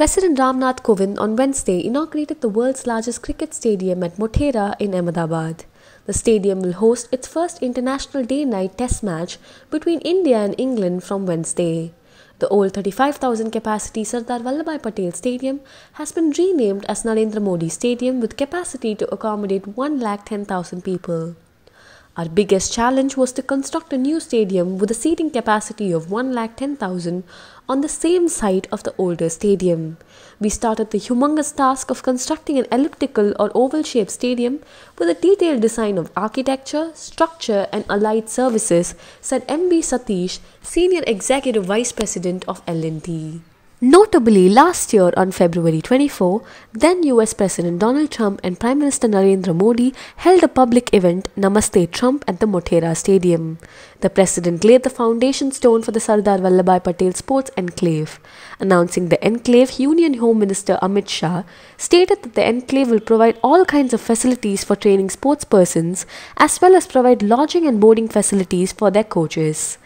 President Ramnath Kovind on Wednesday inaugurated the world's largest cricket stadium at Motera in Ahmedabad. The stadium will host its first international day night test match between India and England from Wednesday. The old 35,000 capacity Sardar Vallabhai Patel Stadium has been renamed as Narendra Modi Stadium with capacity to accommodate 1,10,000 people. Our biggest challenge was to construct a new stadium with a seating capacity of 1,10,000 on the same site of the older stadium. We started the humongous task of constructing an elliptical or oval shaped stadium with a detailed design of architecture, structure, and allied services, said MB Satish, Senior Executive Vice President of LNT. Notably, last year on February 24, then US President Donald Trump and Prime Minister Narendra Modi held a public event, Namaste Trump, at the Motera Stadium. The president laid the foundation stone for the Sardar Vallabhai Patel Sports Enclave. Announcing the enclave, Union Home Minister Amit Shah stated that the enclave will provide all kinds of facilities for training sportspersons as well as provide lodging and boarding facilities for their coaches.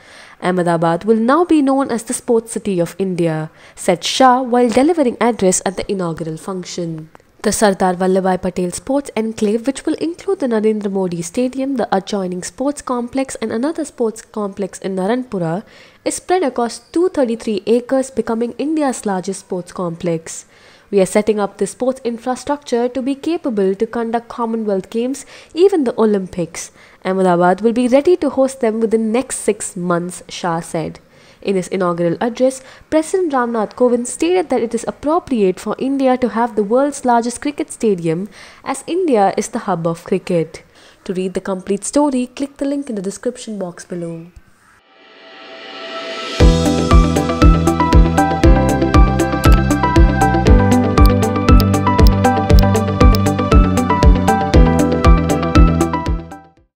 Ahmedabad will now be known as the Sports City of India, said Shah while delivering address at the inaugural function. The Sardar Vallabhbhai Patel Sports Enclave, which will include the Narendra Modi Stadium, the adjoining sports complex, and another sports complex in Naranpura, is spread across 233 acres, becoming India's largest sports complex. We are setting up the sports infrastructure to be capable to conduct Commonwealth Games, even the Olympics. Ahmedabad will be ready to host them within the next six months, Shah said. In his inaugural address, President Ramnath Kovind stated that it is appropriate for India to have the world's largest cricket stadium as India is the hub of cricket. To read the complete story, click the link in the description box below.